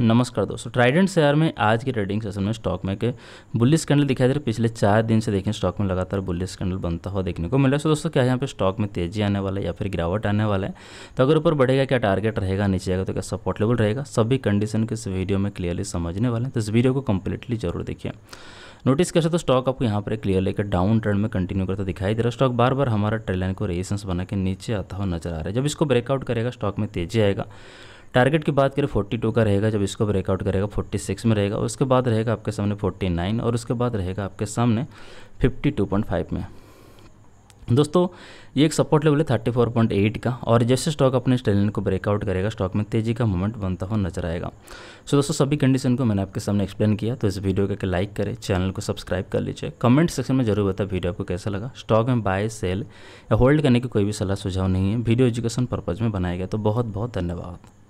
नमस्कार दोस्तों Trident share में आज के ट्रेडिंग सेशन में स्टॉक में के बुलिस कैंडल दिखाई दे है पिछले चार दिन से देखें स्टॉक में लगातार बुलिस कैंडल बनता हुआ देखने को मिला है दोस्तों क्या यहाँ पे स्टॉक में तेजी आने वाला है या फिर गिरावट आने वाला है तो अगर ऊपर बढ़ेगा क्या टारगेट रहेगा नीचे आएगा तो क्या सपोर्ट लेवल रहेगा सभी कंडीशन के इस वीडियो में क्लियरली समझने वाले हैं तो इस वीडियो को कंप्लीटली जरूर देखिए नोटिस कैसे तो स्टॉक आपको यहाँ पर क्लियर लेकर डाउन ट्रेंड में कंटिन्यू करता दिखाई दे रहा है स्टॉक बार बार हमारा ट्रेड लाइन को रेजिस्टेंस बना के नीचे आता हुआ नजर आ रहा है जब इसको ब्रेकआउट करेगा स्टॉक में तेजी आएगा टारगेट की बात करें 42 का रहेगा जब इसको ब्रेकआउट करेगा 46 में रहेगा उसके बाद रहेगा आपके सामने 49 और उसके बाद रहेगा आपके सामने 52.5 में दोस्तों ये एक सपोर्ट लेवल है 34.8 का और जैसे स्टॉक अपने स्टेलिन को ब्रेकआउट करेगा स्टॉक में तेजी का मूवमेंट बनता हुआ नजर आएगा सो दोस्तों सभी कंडीशन को मैंने आपके सामने एक्सप्लेन किया तो इस वीडियो को लाइक करें चैनल को सब्सक्राइब कर लीजिए कमेंट सेक्शन में जरूर बताएं वीडियो आपको कैसा लगा स्टॉक में बाय सेल या होल्ड करने की कोई भी सलाह सुझाव नहीं है वीडियो एजुकेशन पर्पज़ में बनाया गया तो बहुत बहुत धन्यवाद